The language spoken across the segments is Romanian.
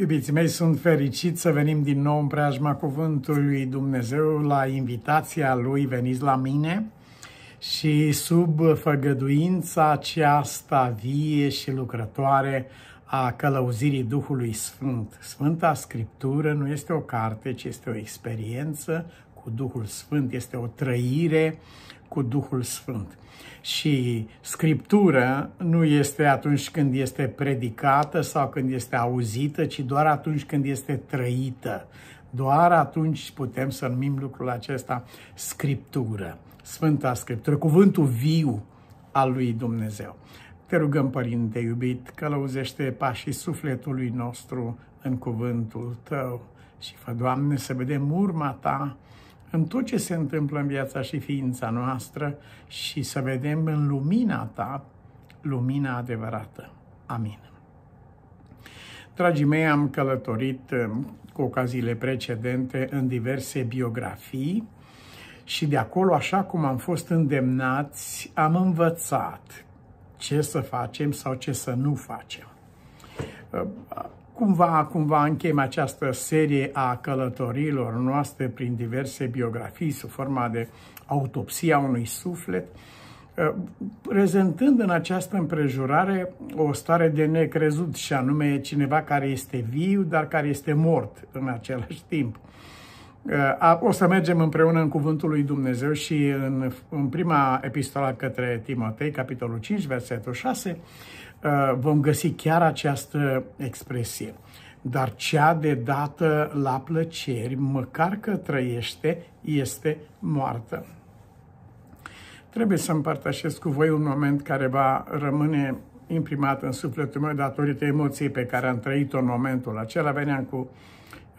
Iubiți mei, sunt fericit să venim din nou în preajma Cuvântului lui Dumnezeu la invitația Lui, veniți la mine și sub făgăduința aceasta vie și lucrătoare a călăuzirii Duhului Sfânt. Sfânta Scriptură nu este o carte, ci este o experiență cu Duhul Sfânt, este o trăire cu Duhul Sfânt. Și Scriptura nu este atunci când este predicată sau când este auzită, ci doar atunci când este trăită. Doar atunci putem să numim lucrul acesta Scriptură, Sfânta Scriptură, cuvântul viu al lui Dumnezeu. Te rugăm, Părinte iubit, călăuzește pașii sufletului nostru în cuvântul Tău și fă, Doamne, să vedem urma Ta în tot ce se întâmplă în viața și ființa noastră și să vedem în lumina ta lumina adevărată. Amin. Dragii mei, am călătorit um, cu ocaziile precedente în diverse biografii și de acolo, așa cum am fost îndemnați, am învățat ce să facem sau ce să nu facem uh, cumva, cumva încheiem această serie a călătorilor noastre prin diverse biografii sub forma de autopsia unui suflet, uh, prezentând în această împrejurare o stare de necrezut și anume cineva care este viu, dar care este mort în același timp. Uh, o să mergem împreună în Cuvântul lui Dumnezeu și în, în prima epistola către Timotei, capitolul 5, versetul 6, Uh, vom găsi chiar această expresie. Dar cea de dată la plăceri, măcar că trăiește, este moartă. Trebuie să împărtășesc cu voi un moment care va rămâne imprimat în sufletul meu datorită emoției pe care am trăit-o în momentul acela. Veneam cu,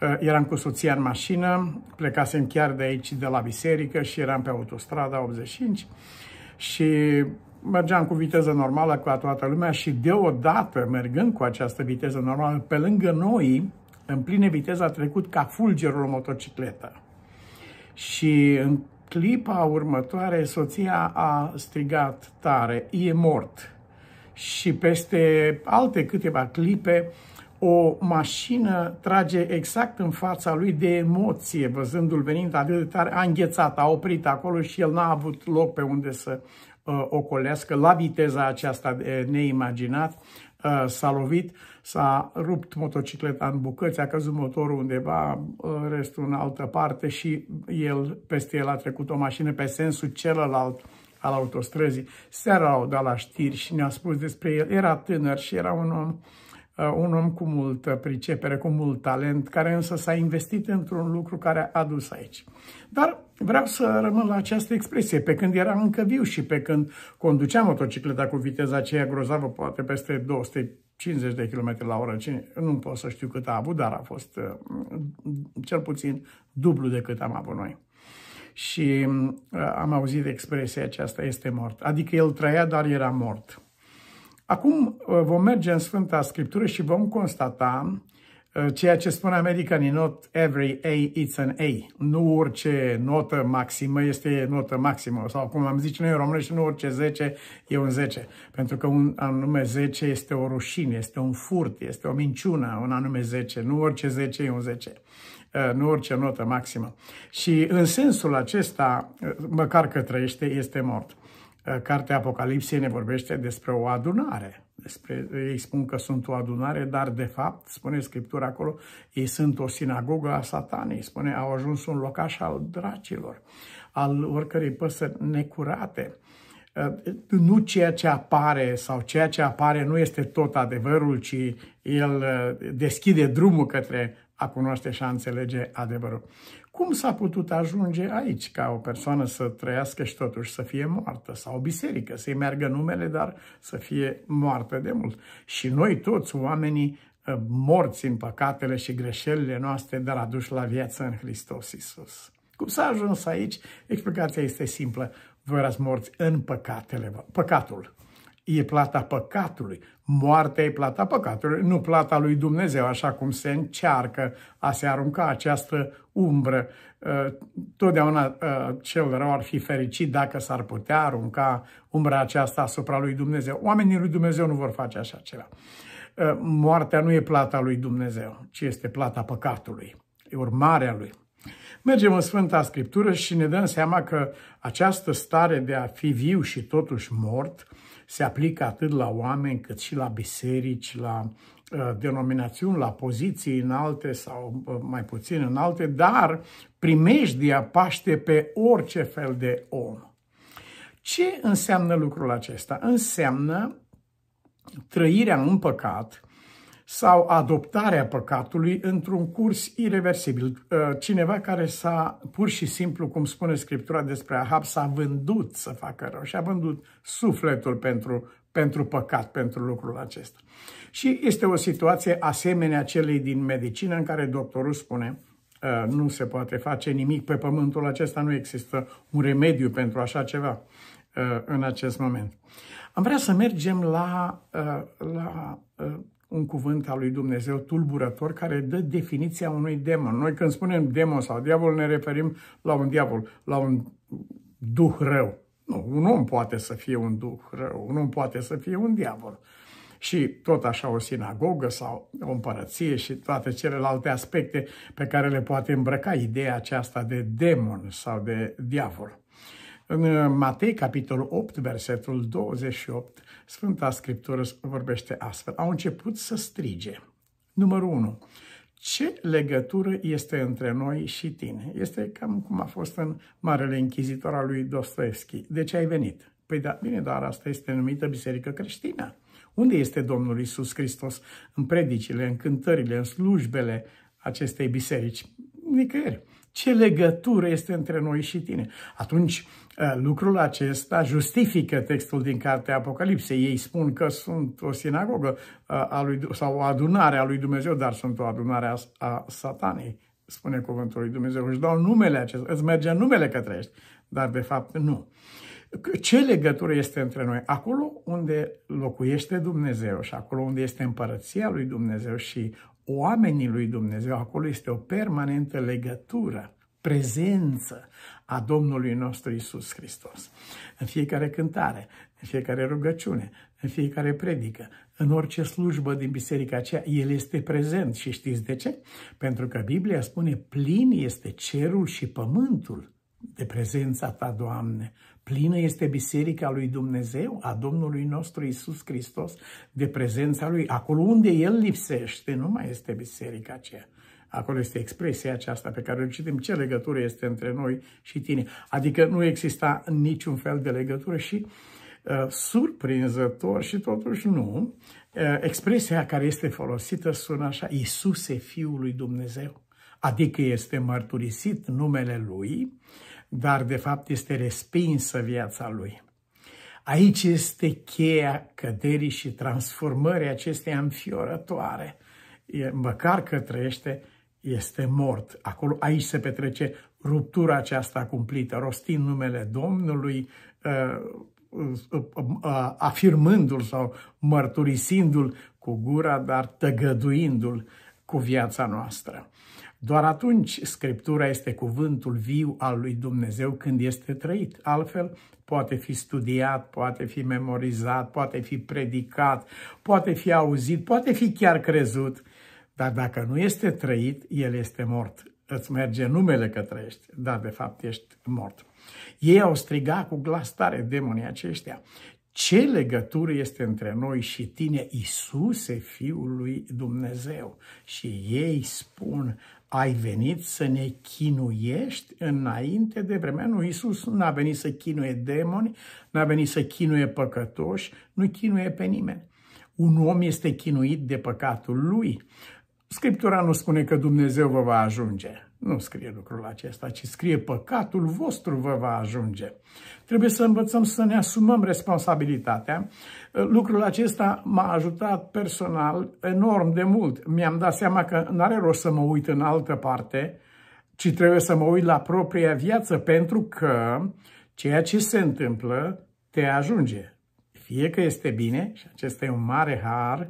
uh, eram cu soția în mașină, plecasem chiar de aici, de la biserică și eram pe autostrada 85 și mergeam cu viteză normală cu toată lumea și deodată, mergând cu această viteză normală, pe lângă noi, în plină viteză, a trecut ca fulgerul o motocicletă. Și în clipa următoare, soția a strigat tare, e mort. Și peste alte câteva clipe, o mașină trage exact în fața lui de emoție, văzându-l venind atât de tare, a înghețat, a oprit acolo și el n-a avut loc pe unde să Uh, ocolească la viteza aceasta uh, neimaginat s-a lovit, s-a rupt motocicleta în bucăți, a căzut motorul undeva, uh, restul în altă parte și el, peste el a trecut o mașină pe sensul celălalt al autostrăzii. Seara au dat la știri și ne-a spus despre el. Era tânăr și era un om uh, Uh, un om cu multă pricepere, cu mult talent, care însă s-a investit într-un lucru care a adus aici. Dar vreau să rămân la această expresie. Pe când era încă viu și pe când conduceam motocicleta cu viteza aceea grozavă, poate peste 250 50 de km la oră, nu pot să știu cât a avut, dar a fost uh, cel puțin dublu decât am avut noi. Și uh, am auzit expresia aceasta, este mort. Adică el trăia, dar era mort. Acum uh, vom merge în Sfânta Scriptură și vom constata uh, ceea ce spun americanii, not every A, it's an A. Nu orice notă maximă este notă maximă, sau cum am zis noi în românești, nu orice 10 e un 10. Pentru că un anume 10 este o rușine, este un furt, este o minciună, un anume 10. Nu orice 10 e un 10 uh, nu orice notă maximă. Și în sensul acesta, măcar că trăiește, este mort. Eh, Cartea Apocalipsei ne vorbește despre o adunare. Despre, ei spun că sunt o adunare, dar de fapt, spune Scriptura acolo, ei sunt o sinagogă a satanei. Spune, au ajuns un locaș al dracilor, al oricărei păsări necurate. Eh, nu ceea ce apare sau ceea ce apare nu este tot adevărul, ci el eh, deschide drumul către a cunoaște și a înțelege adevărul. Cum s-a putut ajunge aici ca o persoană să trăiască și totuși să fie moartă? Sau o biserică, să-i meargă numele, dar să fie moartă de mult. Și noi toți, oamenii ă, morți în păcatele și greșelile noastre, dar aduși la viață în Hristos Isus. Cum s-a ajuns aici? Explicația este simplă. Voi erați morți în păcatele, păcatul e plata păcatului. Moartea e plata păcatului, nu plata lui Dumnezeu, așa cum se încearcă a se arunca această umbră. Uh, totdeauna uh, cel rău ar fi fericit dacă s-ar putea arunca umbra aceasta asupra lui Dumnezeu. Oamenii lui Dumnezeu nu vor face așa ceva. Uh, moartea nu e plata lui Dumnezeu, ci este plata păcatului, e urmarea lui. Mergem în Sfânta Scriptură și ne dăm seama că această stare de a fi viu și totuși mort se aplică atât la oameni cât și la biserici, la uh, denominațiuni, la poziții înalte sau uh, mai puțin înalte, dar primejdia paște pe orice fel de om. Ce înseamnă lucrul acesta? Înseamnă trăirea în păcat, sau adoptarea păcatului într-un curs irreversibil. Uh, cineva care s-a pur și simplu, cum spune Scriptura despre Ahab, s-a vândut să facă rău și a vândut sufletul pentru, pentru păcat, pentru lucrul acesta. Și este o situație asemenea celei din medicină în care doctorul spune uh, nu se poate face nimic pe pământul acesta, nu există un remediu pentru așa ceva uh, în acest moment. Am vrea să mergem la, la un cuvânt al lui Dumnezeu tulburător care dă definiția unui demon. Noi când spunem demon sau diavol ne referim la un diavol, la un duh rău. Nu, un om poate să fie un duh rău, un om poate să fie un diavol. Și tot așa o sinagogă sau o împărăție și toate celelalte aspecte pe care le poate îmbrăca ideea aceasta de demon sau de diavol. În uh, Matei, capitolul 8, versetul 28, Sfânta Scriptură vorbește astfel. Au început să strige. Numărul 1. Ce legătură este între noi și tine? Este cam cum a fost în Marele Închizitor al lui Dostoevski. De ce ai venit? Păi da, bine, dar asta este numită biserică creștină. Unde este Domnul Isus Hristos? În predicile, în cântările, în slujbele acestei biserici? Nicăieri. Ce legătură este între noi și tine? Atunci, Eh, lucrul acesta justifică textul din Cartea Apocalipsei. Ei spun că sunt o sinagogă eh, a lui, sau o adunare a lui Dumnezeu, dar sunt o adunare a, a satanei, spune cuvântul lui Dumnezeu. Își dau numele acesta, îți merge numele către trăiești, dar de fapt nu. Ce legătură este între noi? Acolo unde locuiește Dumnezeu și acolo unde este împărăția lui Dumnezeu și oamenii lui Dumnezeu, acolo este o permanentă legătură prezență a Domnului nostru Isus Hristos. În fiecare cântare, în fiecare rugăciune, în fiecare predică, în orice slujbă din biserica aceea, El este prezent. Și știți de ce? Pentru că Biblia spune, plin este cerul și pământul de prezența Ta, Doamne. Plină este biserica lui Dumnezeu, a Domnului nostru Isus Hristos, de prezența Lui. Acolo unde El lipsește, nu mai este biserica aceea. Acolo este expresia aceasta pe care o citim, ce legătură este între noi și tine. Adică nu exista niciun fel de legătură și uh, surprinzător și totuși nu, uh, expresia care este folosită sună așa, Iisuse Fiul lui Dumnezeu. Adică este mărturisit numele Lui, dar de fapt este respinsă viața Lui. Aici este cheia căderii și transformării acestei înfiorătoare. E, măcar că trăiește este mort. Acolo, aici se petrece ruptura aceasta cumplită, rostind numele Domnului, uh, uh, uh, afirmându-l sau mărturisindu-l cu gura, dar tăgăduindu-l cu viața noastră. Doar atunci Scriptura este cuvântul viu al lui Dumnezeu când este trăit. Altfel, poate fi studiat, poate fi memorizat, poate fi predicat, poate fi auzit, poate fi chiar crezut, dar dacă nu este trăit, el este mort. Îți merge numele că trăiești, dar de fapt ești mort. Ei au strigat cu glas tare demonii aceștia. Ce legătură este între noi și tine, Isuse, Fiul lui Dumnezeu? Și ei spun, ai venit să ne chinuiești înainte de vremea? Nu, Iisus nu a venit să chinuie demoni, nu a venit să chinuie păcătoși, nu chinuie pe nimeni. Un om este chinuit de păcatul lui. Scriptura nu spune că Dumnezeu vă va ajunge. Nu scrie lucrul acesta, ci scrie păcatul vostru vă va ajunge. Trebuie să învățăm să ne asumăm responsabilitatea. Lucrul acesta m-a ajutat personal enorm de mult. Mi-am dat seama că nu are rost să mă uit în altă parte, ci trebuie să mă uit la propria viață, pentru că ceea ce se întâmplă te ajunge. Fie că este bine, și acesta e un mare har,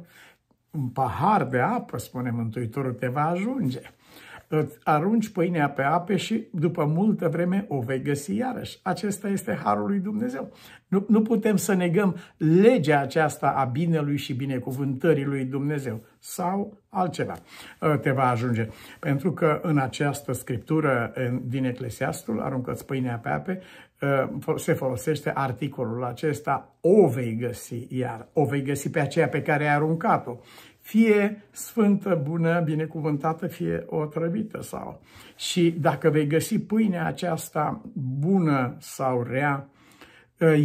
un pahar de apă, spune Mântuitorul, te va ajunge arunci pâinea pe ape și după multă vreme o vei găsi iarăși. Acesta este harul lui Dumnezeu. Nu, nu putem să negăm legea aceasta a binelui și binecuvântării lui Dumnezeu sau altceva ă, te va ajunge. Pentru că în această scriptură din Eclesiastul, aruncă-ți pâinea pe ape, ă, se folosește articolul acesta, o vei găsi iar, o vei găsi pe aceea pe care ai aruncat-o fie sfântă, bună, binecuvântată, fie o otrăvită sau. Și dacă vei găsi pâinea aceasta bună sau rea,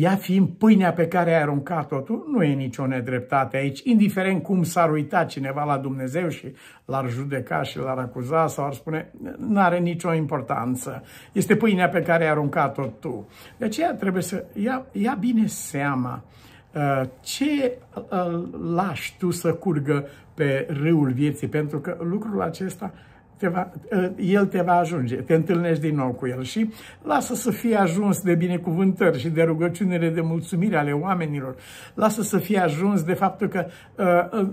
ea ă, fiind pâinea pe care ai aruncat-o tu, nu e nicio nedreptate aici, indiferent cum s-ar uita cineva la Dumnezeu și l-ar judeca și l-ar acuza sau ar spune, nu are nicio importanță, este pâinea pe care ai aruncat-o tu. Deci trebuie să ia, ia bine seama Uh, ce uh, lași tu să curgă pe râul vieții? Pentru că lucrul acesta te va, uh, el te va ajunge, te întâlnești din nou cu el și lasă să fie ajuns de binecuvântări și de rugăciunile de mulțumire ale oamenilor. Lasă să fie ajuns de faptul că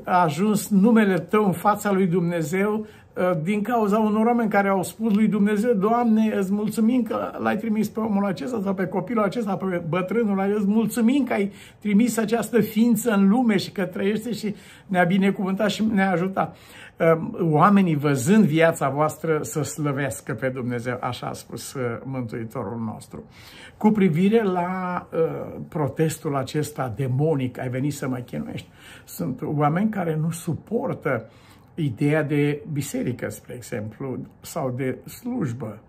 a ajuns numele tău în fața lui Dumnezeu Eh, din cauza unor oameni care au spus lui Dumnezeu, Doamne, îți mulțumim că l-ai trimis pe omul acesta sau pe copilul acesta, pe bătrânul acesta, îți mulțumim că ai trimis această ființă în lume și că trăiește și ne-a binecuvântat și ne-a ajutat. Eh, oamenii văzând viața voastră să slăvească pe Dumnezeu, așa a spus eh, Mântuitorul nostru. Cu privire la protestul acesta demonic, ai venit să mă chinuiești, sunt oameni care nu suportă uh, ideea de biserică, spre exemplu, sau de slujbă,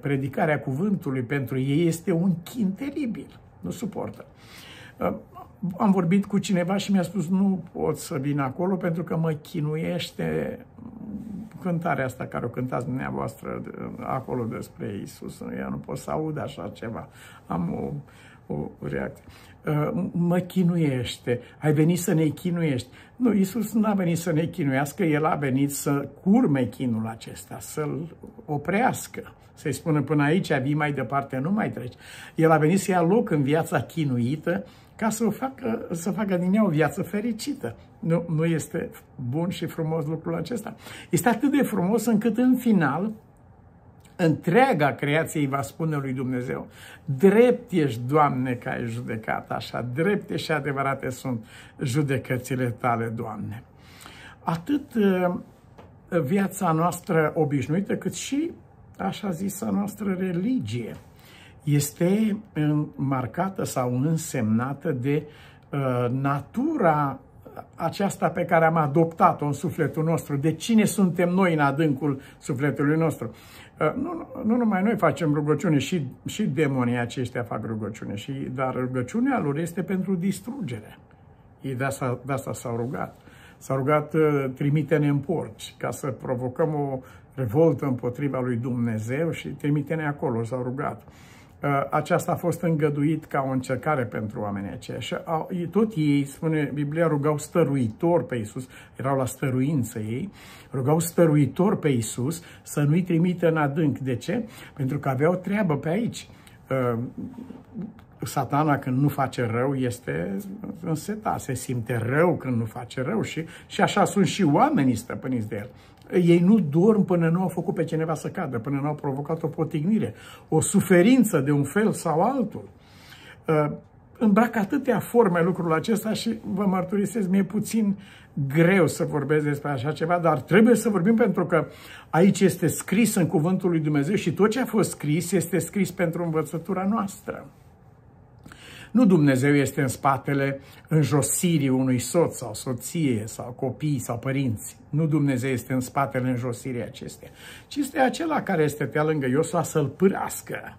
predicarea cuvântului pentru ei este un chin teribil. Nu suportă. Ă, am vorbit cu cineva și mi-a spus nu pot să vin acolo pentru că mă chinuiește cântarea asta care o cântați dumneavoastră acolo despre Isus. Eu nu pot să aud așa ceva. Am o o reacție. Ă, mă chinuiește, ai venit să ne chinuiești. Nu, Isus nu a venit să ne chinuiască, El a venit să curme chinul acesta, să-l oprească, să-i spună până aici, vii mai departe, nu mai treci. El a venit să ia loc în viața chinuită ca să, o facă, să facă din ea o viață fericită. Nu, nu este bun și frumos lucrul acesta. Este atât de frumos încât în final întreaga creație îi va spune lui Dumnezeu, drept ești, Doamne, că ai judecat așa, drepte și adevărate sunt judecățile tale, Doamne. Atât eh, viața noastră obișnuită, cât și, așa zisa noastră, religie este marcată sau însemnată de eh, natura aceasta pe care am adoptat-o în sufletul nostru, de cine suntem noi în adâncul sufletului nostru. Uh, nu, nu numai noi facem rugăciune, și, și demonii aceștia fac rugăciune, și, dar rugăciunea lor este pentru distrugere. Ei de asta, de asta s-au rugat. S-au rugat uh, trimite-ne în porci ca să provocăm o revoltă împotriva lui Dumnezeu și trimite-ne acolo, s-au rugat. Uh, aceasta a fost îngăduit ca o încercare pentru oamenii aceia. Și au, tot ei, spune Biblia, rugau stăruitor pe Iisus, erau la stăruință ei, rugau stăruitor pe Iisus să nu-i trimită în adânc. De ce? Pentru că aveau treabă pe aici. Uh, satana când nu face rău este înseta, se simte rău când nu face rău și, și așa sunt și oamenii stăpâniți de el ei nu dorm până nu au făcut pe cineva să cadă, până nu au provocat o potignire, o suferință de un fel sau altul. Uh, Îmbrac atâtea forme lucrul acesta și vă mărturisesc, mi-e puțin greu să vorbesc despre așa ceva, dar trebuie să vorbim pentru că aici este scris în cuvântul lui Dumnezeu și tot ce a fost scris este scris pentru învățătura noastră. Nu Dumnezeu este în spatele înjosirii unui soț sau soție sau copii sau părinți. Nu Dumnezeu este în spatele înjosirii acesteia, ci este acela care este pe lângă Iosua să-l pârască,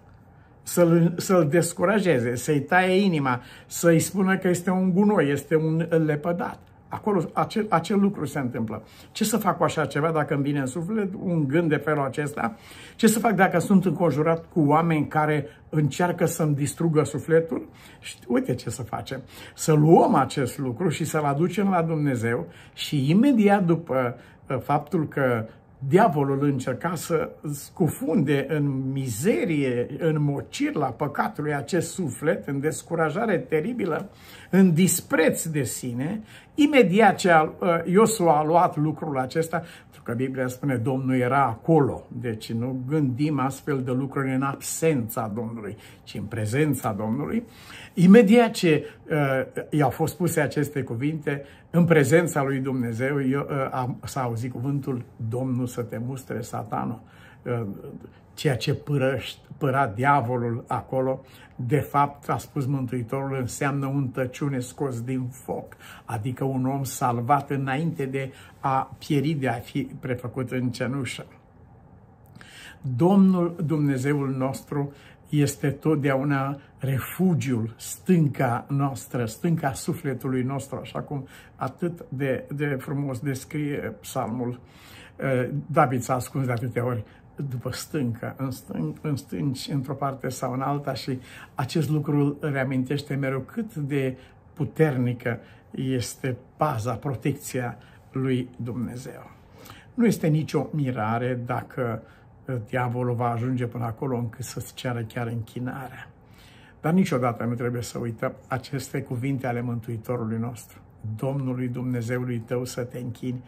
să-l, să-l descurajeze, să-i taie inima, să-i spună că este un gunoi, este un lepădat. Acolo acel, acel lucru se întâmplă. Ce să fac cu așa ceva dacă îmi vine în suflet un gând de felul acesta? Ce să fac dacă sunt înconjurat cu oameni care încearcă să-mi distrugă sufletul? Și uite ce să facem. Să luăm acest lucru și să-l aducem la Dumnezeu și imediat după uh, faptul că diavolul încerca să scufunde în mizerie, în la păcatului acest suflet, în descurajare teribilă, în dispreț de sine, imediat ce ă, Iosua a luat lucrul acesta, pentru că Biblia spune Domnul era acolo, deci nu gândim astfel de lucruri în absența Domnului, ci în prezența Domnului, imediat ce ă, i-au fost puse aceste cuvinte, în prezența lui Dumnezeu eu, ă, am, s-a auzit cuvântul Domnul să te mustre satanul. Ă, ceea ce părăști, păra diavolul acolo, de fapt, a spus Mântuitorul, înseamnă un tăciune scos din foc, adică un om salvat înainte de a pieri, de a fi prefăcut în cenușă. Domnul Dumnezeul nostru este totdeauna refugiul, stânca noastră, stânca sufletului nostru, așa cum atât de, de frumos descrie psalmul. Eh, David s-a ascuns de atâtea ori după stâncă, în, stân, în stânci, într-o parte sau în alta și acest lucru îl reamintește mereu cât de puternică este paza, protecția lui Dumnezeu. Nu este nicio mirare dacă diavolul va ajunge până acolo încât să-ți ceară chiar închinarea. Dar niciodată nu trebuie să uităm aceste cuvinte ale Mântuitorului nostru. Domnului Dumnezeului tău să te închini,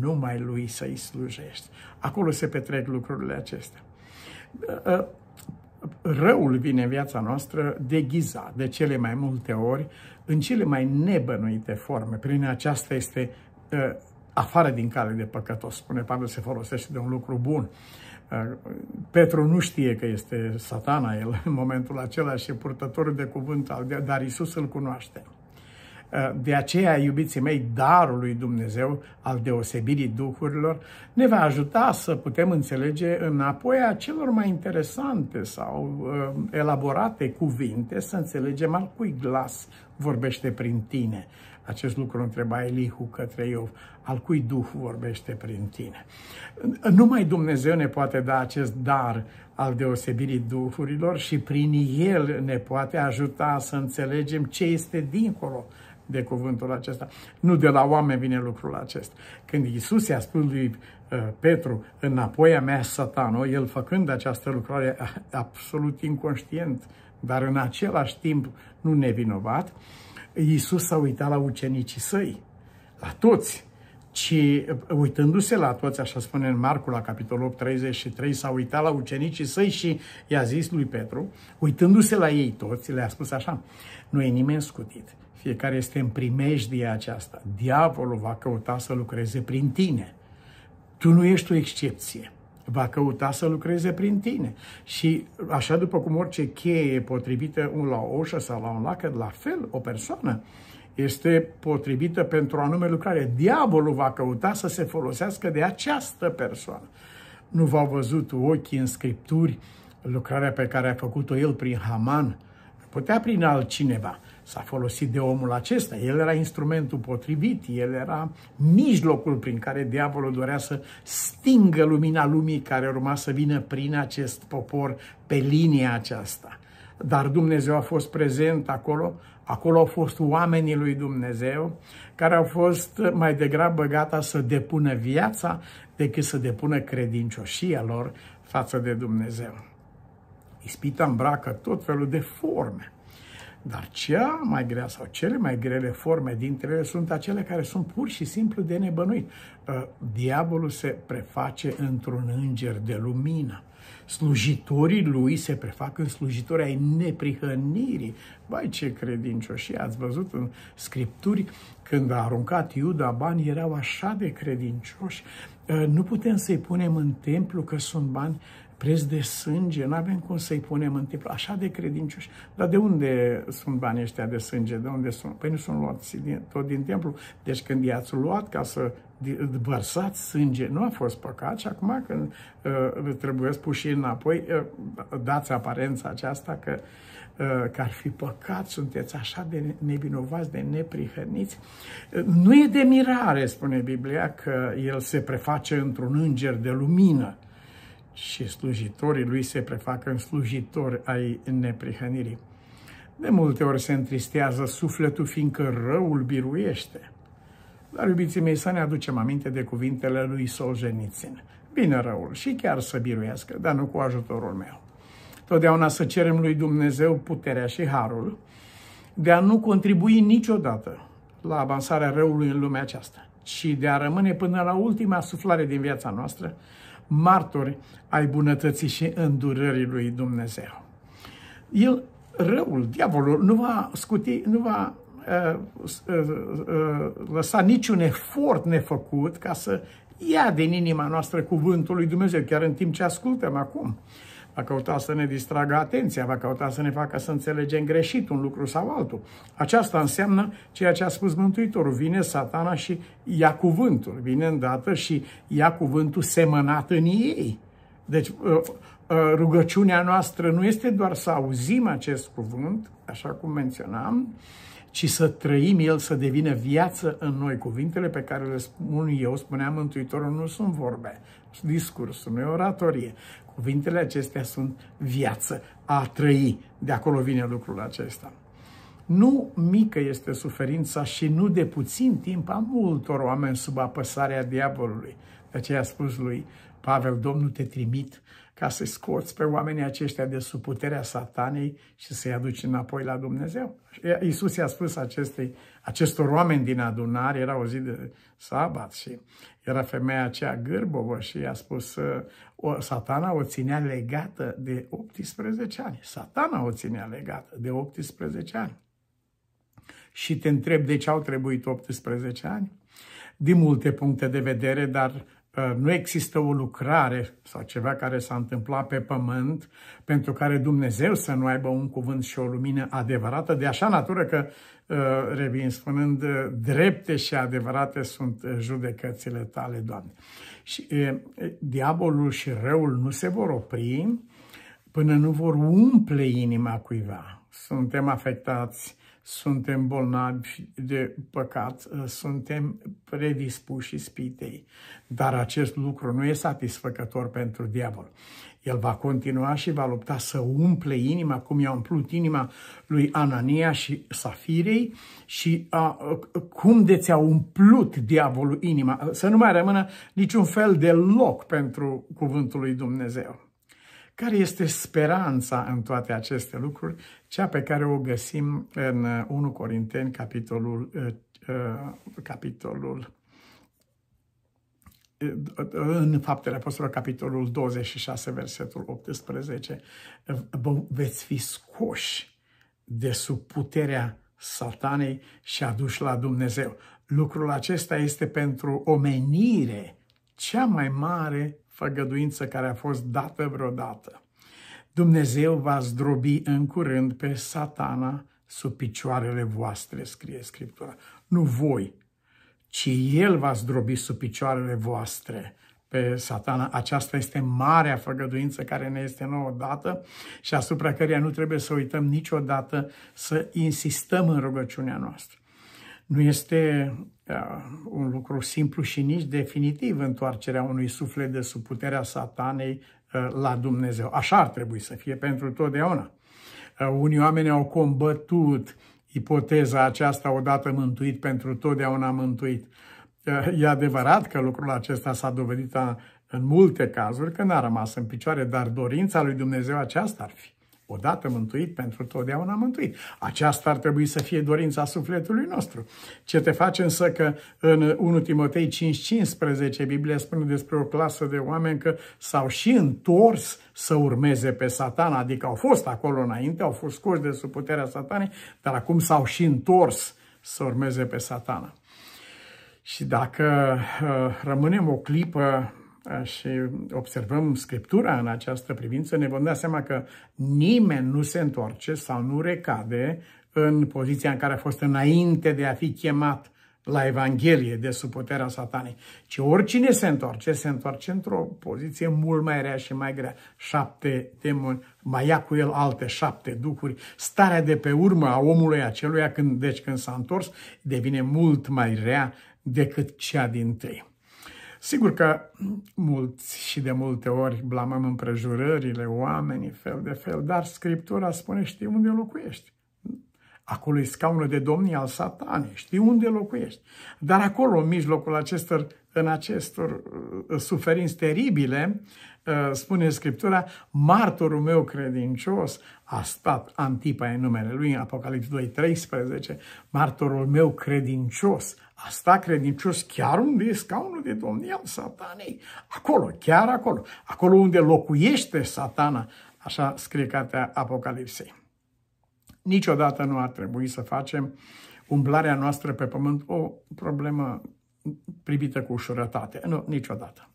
numai Lui să-i slujești. Acolo se petrec lucrurile acestea. Ă, ă, răul vine în viața noastră deghizat de cele mai multe ori în cele mai nebănuite forme. Prin aceasta este ă, afară din cale de păcătos. Spune Pavel, se folosește de un lucru bun. Uh, Petru nu știe că este satana el în momentul acela și purtător de cuvânt, dar Isus îl cunoaște. Ă, de aceea, iubiții mei, darul lui Dumnezeu al deosebirii duhurilor ne va ajuta să putem înțelege înapoi a celor mai interesante sau ă, elaborate cuvinte, să înțelegem al cui glas vorbește prin tine, acest lucru întreba Elihu către Iov, al cui Duh vorbește prin tine. Numai Dumnezeu ne poate da acest dar al deosebirii Duhurilor și prin el ne poate ajuta să înțelegem ce este dincolo de cuvântul acesta. Nu de la oameni vine lucrul acesta. Când Iisus i-a spus lui uh, Petru, înapoi a mea satano, el făcând această lucrare absolut inconștient, dar în același timp nu nevinovat, Iisus s-a uitat la ucenicii săi, la toți, ci uh, uitându-se la toți, așa spune în Marcu la capitolul 8, 33, s-a uitat la ucenicii săi și i-a zis lui Petru, uitându-se la ei toți, le-a spus așa, nu e nimeni scutit, fiecare este în primejdia aceasta, diavolul va căuta să lucreze prin tine, tu nu ești o excepție va căuta să lucreze prin tine. Și așa după cum orice cheie e potrivită un la o ușă sau la un lacăt, la fel o persoană este potrivită pentru o anume lucrare. Diavolul va căuta să se folosească de această persoană. Nu v-au văzut ochii în scripturi lucrarea pe care a făcut-o el prin Haman, putea prin altcineva s-a folosit de omul acesta. El era instrumentul potrivit, el era mijlocul prin care diavolul dorea să stingă lumina lumii care urma să vină prin acest popor pe linia aceasta. Dar Dumnezeu a fost prezent acolo, acolo au fost oamenii lui Dumnezeu care au fost mai degrabă gata să depună viața decât să depună credincioșia lor față de Dumnezeu. Ispita îmbracă tot felul de forme dar cea mai grea sau cele mai grele forme dintre ele sunt acele care sunt pur și simplu de nebănuit. Uh, diavolul se preface într-un înger de lumină. Slujitorii lui se prefac în slujitori ai neprihănirii. Vai ce credincioși! Ați văzut în scripturi când a aruncat Iuda bani, erau așa de credincioși. Uh, nu putem să-i punem în templu că sunt bani preț de sânge, nu avem cum să-i punem în templu. Așa de credincioși. Dar de unde sunt banii ăștia de sânge? De unde sunt? Păi nu sunt luați din, tot din templu. Deci când i-ați luat ca să vărsați sânge, nu a fost păcat și acum când uh, trebuie puși înapoi, uh, dați aparența aceasta că, uh, că ar fi păcat, sunteți așa de nevinovați, de neprihăniți. Uh, nu e de mirare, spune Biblia, că el se preface într-un înger de lumină și slujitorii lui se prefacă în slujitori ai neprihănirii. De multe ori se întristează sufletul, fiindcă răul biruiește. Dar, iubiții mei, să ne aducem aminte de cuvintele lui Solzhenitsyn. Bine răul și chiar să biruiască, dar nu cu ajutorul meu. Totdeauna să cerem lui Dumnezeu puterea și harul de a nu contribui niciodată la avansarea răului în lumea aceasta, ci de a rămâne până la ultima suflare din viața noastră martori ai bunătății și îndurării lui Dumnezeu. El, răul, diavolul, nu va scuti, nu va uh, uh, uh, lăsa niciun efort nefăcut ca să ia din inima noastră cuvântul lui Dumnezeu, chiar în timp ce ascultăm acum va căuta să ne distragă atenția, va căuta să ne facă să înțelegem greșit un lucru sau altul. Aceasta înseamnă ceea ce a spus Mântuitorul, vine satana și ia cuvântul, vine îndată și ia cuvântul semănat în ei. Deci uh, uh, rugăciunea noastră nu este doar să auzim acest cuvânt, așa cum menționam, ci să trăim el, să devină viață în noi. Cuvintele pe care le spun eu, spunea Mântuitorul, nu sunt vorbe, discursul, nu e oratorie. Cuvintele acestea sunt viață, a trăi. De acolo vine lucrul acesta. Nu mică este suferința și nu de puțin timp a multor oameni sub apăsarea diavolului. De aceea a spus lui Pavel, Domnul te trimit ca să scoți pe oamenii aceștia de sub puterea satanei și să-i aduci înapoi la Dumnezeu. Iisus i-a spus acestei, acestor oameni din adunare, era o zi de sabat și era femeia aceea gârbovă și i-a spus, o, satana o ținea legată de 18 ani. Satana o ținea legată de 18 ani. Și te întreb de ce au trebuit 18 ani? Din multe puncte de vedere, dar Ă, nu există o lucrare sau ceva care s-a întâmplat pe pământ pentru care Dumnezeu să nu aibă un cuvânt și o lumină adevărată, de așa natură că, ă, revin spunând, ă, drepte și adevărate sunt judecățile tale, Doamne. Și e, diavolul și răul nu se vor opri până nu vor umple inima cuiva. Suntem afectați suntem bolnavi de păcat, ă, suntem predispuși spitei. Dar acest lucru nu e satisfăcător pentru diavol. El va continua și va lupta să umple inima, cum i-a umplut inima lui Anania și Safirei și a, ă, cum de ți-a umplut diavolul inima, să nu mai rămână niciun fel de loc pentru cuvântul lui Dumnezeu. Care este speranța în toate aceste lucruri? Cea pe care o găsim în 1 uh, Corinteni, capitolul, uh, uh, capitolul în Faptele Apostolilor, capitolul 26, versetul 18, veți fi scoși de sub puterea satanei și aduși la Dumnezeu. Lucrul acesta este pentru omenire cea mai mare făgăduință care a fost dată vreodată. Dumnezeu va zdrobi în curând pe satana sub picioarele voastre, scrie Scriptura. Nu voi, ci El va zdrobi sub picioarele voastre pe satana. Aceasta este marea făgăduință care ne este nouă dată și asupra căreia nu trebuie să uităm niciodată să insistăm în rugăciunea noastră. Nu este uh, un lucru simplu și nici definitiv întoarcerea unui suflet de sub puterea satanei uh, la Dumnezeu. Așa ar trebui să fie pentru totdeauna. Uh, unii oameni au combătut ipoteza aceasta odată mântuit pentru totdeauna mântuit. E adevărat că lucrul acesta s-a dovedit în multe cazuri că n-a rămas în picioare, dar dorința lui Dumnezeu aceasta ar fi. Odată mântuit, pentru totdeauna mântuit. Aceasta ar trebui să fie dorința sufletului nostru. Ce te face însă că în 1 Timotei 5.15 Biblia spune despre o clasă de oameni că s-au și întors să urmeze pe satan, adică au fost acolo înainte, au fost scoși de sub puterea satanei, dar acum s-au și întors să urmeze pe satana. Și dacă uh, rămânem o clipă și observăm Scriptura în această privință, ne vom da seama că nimeni nu se întoarce sau nu recade în poziția în care a fost înainte de a fi chemat la Evanghelie de sub puterea satanei, ci oricine se întoarce, se întoarce într-o poziție mult mai rea și mai grea. Șapte demoni, mai ia cu el alte șapte ducuri. Starea de pe urmă a omului aceluia, când, deci când s-a întors, devine mult mai rea decât cea din tâi. Sigur că mulți și de multe ori blamăm împrejurările, oamenii, fel de fel, dar Scriptura spune știi unde locuiești. Acolo e scaunul de Domnii al satanei, știi unde locuiești. Dar acolo, în mijlocul acestor, în acestor uh, suferinți teribile, uh, spune Scriptura, martorul meu credincios a stat Antipa în numele lui, în Apocalipsa 2, 13, martorul meu credincios a sta credincios chiar unde e scaunul de domnie al satanei. Acolo, chiar acolo. Acolo unde locuiește satana, așa scrie cartea Apocalipsei. Niciodată nu ar trebui să facem umblarea noastră pe pământ o problemă privită cu ușurătate. Nu, niciodată.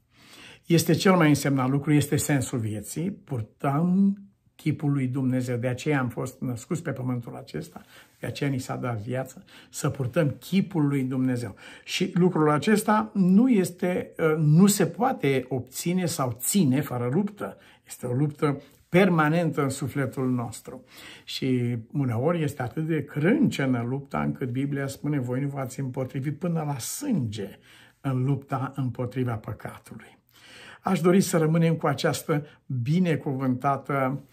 Este cel mai însemnat lucru, este sensul vieții. Purtăm chipul lui Dumnezeu. De aceea am fost născuți pe pământul acesta, de aceea ni s-a dat viață, să purtăm chipul lui Dumnezeu. Și lucrul acesta nu, este, ă, nu se poate obține sau ține fără luptă. Este o luptă permanentă în sufletul nostru. Și uneori este atât de crâncenă lupta încât Biblia spune voi nu v-ați împotrivit până la sânge în lupta împotriva păcatului. Aș dori să rămânem cu această binecuvântată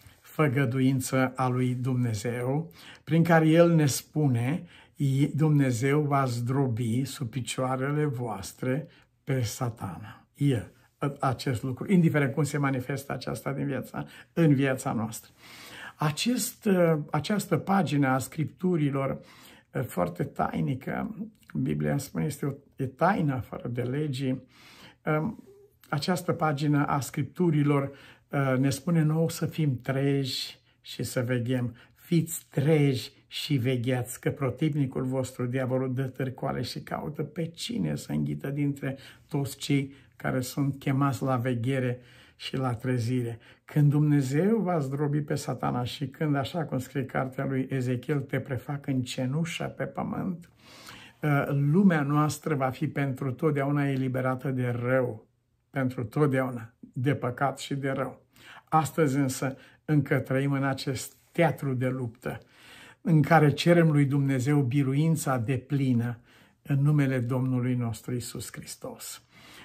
făgăduință a lui Dumnezeu, prin care El ne spune, Dumnezeu va zdrobi sub picioarele voastre pe satana. E acest lucru, indiferent cum se manifestă aceasta din viața, în viața noastră. Acest, această pagină a Scripturilor foarte tainică, Biblia spune este o e taină fără de legii, această pagină a Scripturilor Uh, ne spune nou să fim treji și să veghem. Fiți treji și vegheați că protivnicul vostru, diavolul, dă târcoale și caută pe cine să înghită dintre toți cei care sunt chemați la veghere și la trezire. Când Dumnezeu va zdrobi pe satana și când, așa cum scrie cartea lui Ezechiel, te prefac în cenușa pe pământ, uh, lumea noastră va fi pentru totdeauna eliberată de rău, pentru totdeauna de păcat și de rău. Astăzi însă încă trăim în acest teatru de luptă în care cerem lui Dumnezeu biruința de plină în numele Domnului nostru Isus Hristos.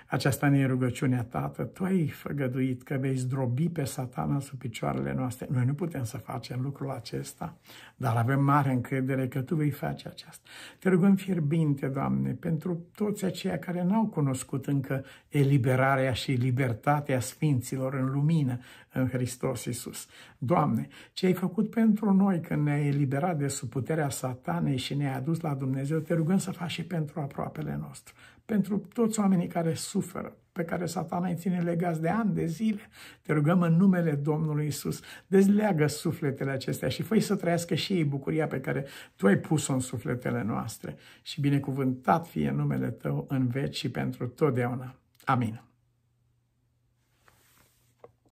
Aceasta ne e rugăciunea, Tată, Tu ai făgăduit că vei zdrobi pe satana sub picioarele noastre. Noi nu putem să facem lucrul acesta, dar avem mare încredere că Tu vei face aceasta. Te rugăm fierbinte, Doamne, pentru toți aceia care n-au cunoscut încă eliberarea și libertatea Sfinților în lumină, în Hristos Iisus. Doamne, ce ai făcut pentru noi când ne-ai eliberat de sub puterea satanei și ne-ai adus la Dumnezeu, te rugăm să faci și pentru aproapele nostru pentru toți oamenii care suferă, pe care satana îi ține legați de ani, de zile. Te rugăm în numele Domnului Isus, dezleagă sufletele acestea și fă să trăiască și ei bucuria pe care Tu ai pus-o în sufletele noastre. Și binecuvântat fie numele Tău în veci și pentru totdeauna. Amin.